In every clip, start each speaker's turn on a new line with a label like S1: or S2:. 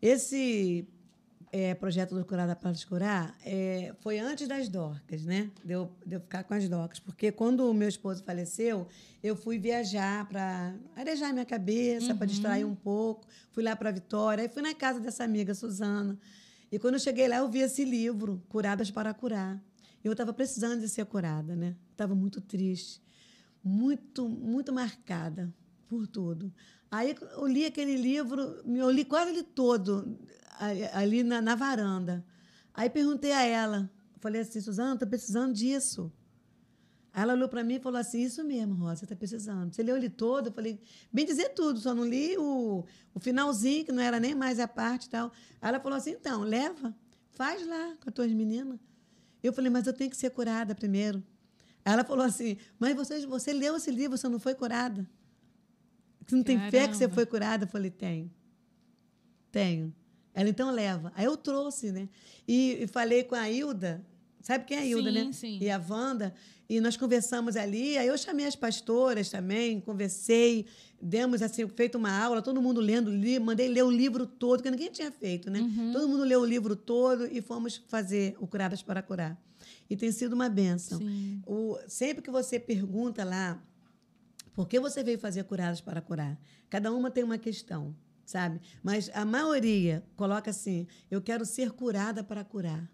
S1: Esse é, projeto do Curada para Curar é, foi antes das docas, né? De eu, de eu ficar com as docas. Porque quando o meu esposo faleceu, eu fui viajar para arejar minha cabeça, uhum. para distrair um pouco. Fui lá para Vitória, e fui na casa dessa amiga, Suzana. E quando eu cheguei lá, eu vi esse livro, Curadas para Curar. Eu estava precisando de ser curada, né? Estava muito triste, muito, muito marcada por tudo. Aí eu li aquele livro, eu li quase ele todo, ali na, na varanda. Aí perguntei a ela, falei assim, Suzana, estou precisando disso. Aí ela olhou para mim e falou assim, isso mesmo, Rosa, você está precisando. Você leu ele todo? Eu falei, bem dizer tudo, só não li o, o finalzinho, que não era nem mais a parte e tal. Aí ela falou assim, então, leva, faz lá com as tuas meninas. Eu falei, mas eu tenho que ser curada primeiro. Aí ela falou assim, mas você, você leu esse livro, você não foi curada? Você não Caramba. tem fé que você foi curada? Eu falei, tenho. Tenho. Ela então leva. Aí eu trouxe, né? E, e falei com a Hilda, sabe quem é a Hilda, né? sim, né? Sim. E a Wanda. E nós conversamos ali, aí eu chamei as pastoras também, conversei, demos assim, feito uma aula, todo mundo lendo, li, mandei ler o livro todo, que ninguém tinha feito, né? Uhum. Todo mundo leu o livro todo e fomos fazer o Curadas para Curar. E tem sido uma benção. O, sempre que você pergunta lá por que você veio fazer curadas para curar? Cada uma tem uma questão, sabe? Mas a maioria coloca assim: eu quero ser curada para curar.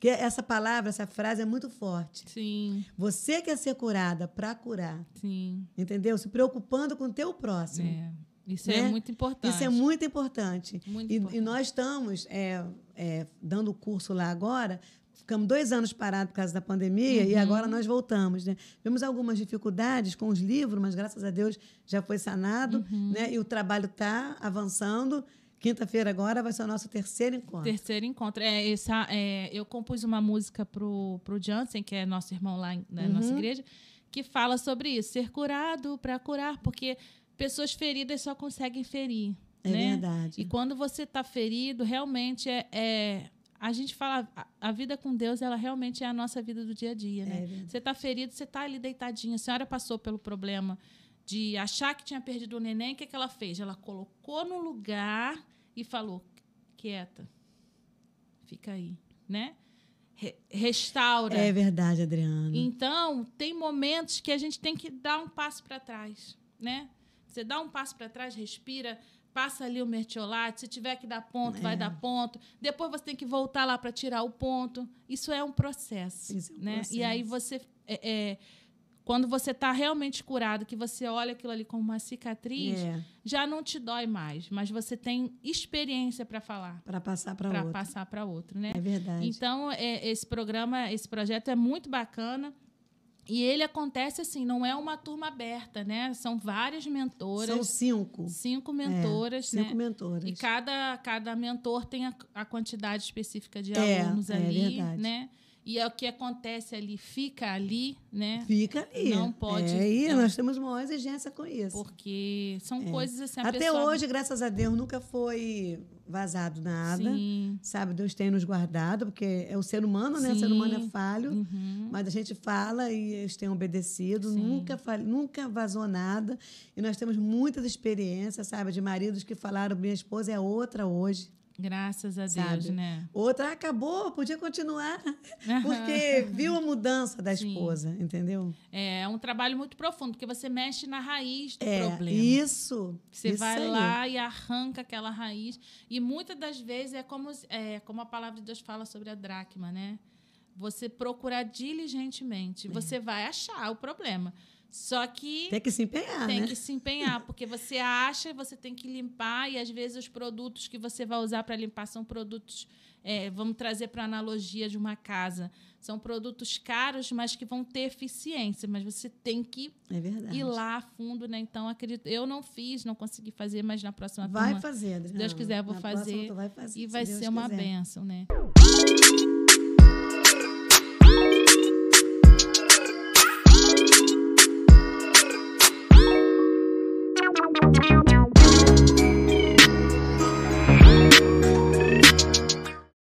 S1: Que essa palavra, essa frase é muito forte. Sim. Você quer ser curada para curar. Sim. Entendeu? Se preocupando com o teu próximo. É. Isso é né? é muito importante. Isso é muito importante. Muito e, importante. e, nós estamos é, é, dando o curso lá agora ficamos dois anos parados por causa da pandemia uhum. e agora nós voltamos. Né? Tivemos algumas dificuldades com os livros, mas graças a Deus já foi sanado uhum. né? e o trabalho está avançando. Quinta-feira agora vai ser o nosso terceiro encontro. Terceiro
S2: encontro. É, essa, é, eu compus uma música pro, pro Jansen, que é nosso irmão lá na né, uhum. nossa igreja, que fala sobre isso, ser curado para curar, porque pessoas feridas só conseguem ferir. É né? verdade. E quando você está ferido, realmente é, é a gente fala, a, vida com Deus, ela realmente é a nossa vida do dia a dia, é né? É você está ferido, você está ali deitadinha. A senhora passou pelo problema de achar que tinha perdido o neném, o que, é que ela fez? Ela colocou no lugar e falou: quieta, fica aí, né? restaura. É
S1: verdade, Adriana.
S2: Então, tem momentos que a gente tem que dar um passo para trás, né? Você dá um passo para trás, respira, passa ali o mertiolate, se tiver que dar ponto, é. vai dar ponto. Depois você tem que voltar lá para tirar o ponto. Isso é um processo, Isso é um né? Processo. E aí você é, é quando você está realmente curado, que você olha aquilo ali como uma cicatriz, é. já não te dói mais, mas você tem experiência para falar, para
S1: passar para outro, para passar
S2: para outro, né? É verdade. Então é, esse programa, esse projeto é muito bacana. E ele acontece assim, não é uma turma aberta, né? São várias mentoras. São cinco. Cinco é, mentoras, é, cinco né? mentoras. E cada, cada mentor tem a, a quantidade específica de é, alunos é, ali, verdade. né? E é o que acontece ali fica ali, né?
S1: Fica ali. Não pode. É, e nós temos uma
S2: exigência com isso. Porque são é. coisas assim. Até pessoa... hoje,
S1: graças a Deus, nunca foi vazado nada. Sim. Sabe, Deus tem nos guardado, porque é o ser humano, né? Sim. O ser humano é falho. Uhum. Mas a gente fala e eles têm obedecido. Sim. Nunca, fal... nunca vazou nada. E nós temos muitas experiências, sabe, de maridos que falaram: minha esposa é outra hoje. Graças a sabe? Deus, né? Outra acabou, podia continuar, porque viu a mudança da Sim. esposa, entendeu?
S2: É, é um trabalho muito profundo, porque você mexe na raiz do é, problema.
S1: Isso. Você isso vai aí. lá e
S2: arranca aquela raiz. E muitas das vezes é como, é como a palavra de Deus fala sobre a dracma, né? Você procurar diligentemente, é. você vai achar o problema. Só que. Tem que se empenhar. Tem né? que se empenhar, porque você acha, você tem que limpar, e às vezes os produtos que você vai usar para limpar são produtos. É, vamos trazer para analogia de uma casa. São produtos caros, mas que vão ter eficiência, mas você tem que
S1: é ir lá
S2: a fundo, né? Então, acredito. Eu não fiz, não consegui fazer, mas na próxima Vai turma, fazer, Adriana. Se Deus quiser, eu vou fazer, próxima, fazer, E vai ser uma bênção benção, né?